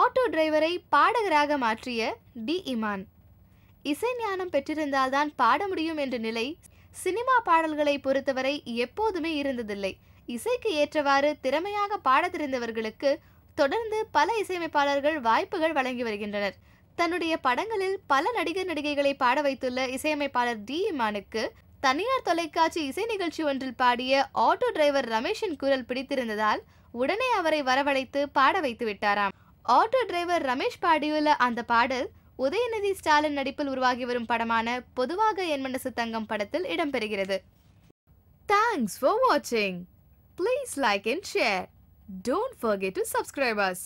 auto டிரைவரை பாடகராக மாற்றிய D Imman இசை ஞானம் பெற்றிருந்தால்தான் பாட முடியும் என்ற நிலை சினிமா பாடல்களை பொறுத்தவரை எப்போதுமே இருந்ததில்லை இசைக்கு ஏற்றவாறு திறமையாக பாட தெரிந்தவர்களுக்கு தொடர்ந்து பல இசையமைப்பாளர்கள் வாய்ப்புகள் வழங்கி வருகின்றனர் தன்னுடைய படங்களில் பல நடிகர் நடிகைகளை பாட வைத்துள்ள இசையமைப்பாளர் டி இமானுக்கு தனியார் தொலைக்காட்சி இசை நிகழ்ச்சி ஒன்றில் பாடிய ஆட்டோ டிரைவர் ரமேஷின் குரல் பிடித்திருந்ததால் உடனே அவரை வரவழைத்து பாட வைத்து விட்டாராம் ஆட்டோ டிரைவர் ரமேஷ் பாடியுள்ள அந்த பாடல் உதயநிதி ஸ்டாலின் நடிப்பில் உருவாகி வரும் படமான பொதுவாக என் மனசு தங்கம் படத்தில் இடம்பெறுகிறது தேங்க்ஸ் ஃபார் வாட்சிங் please like and share don't forget to subscribers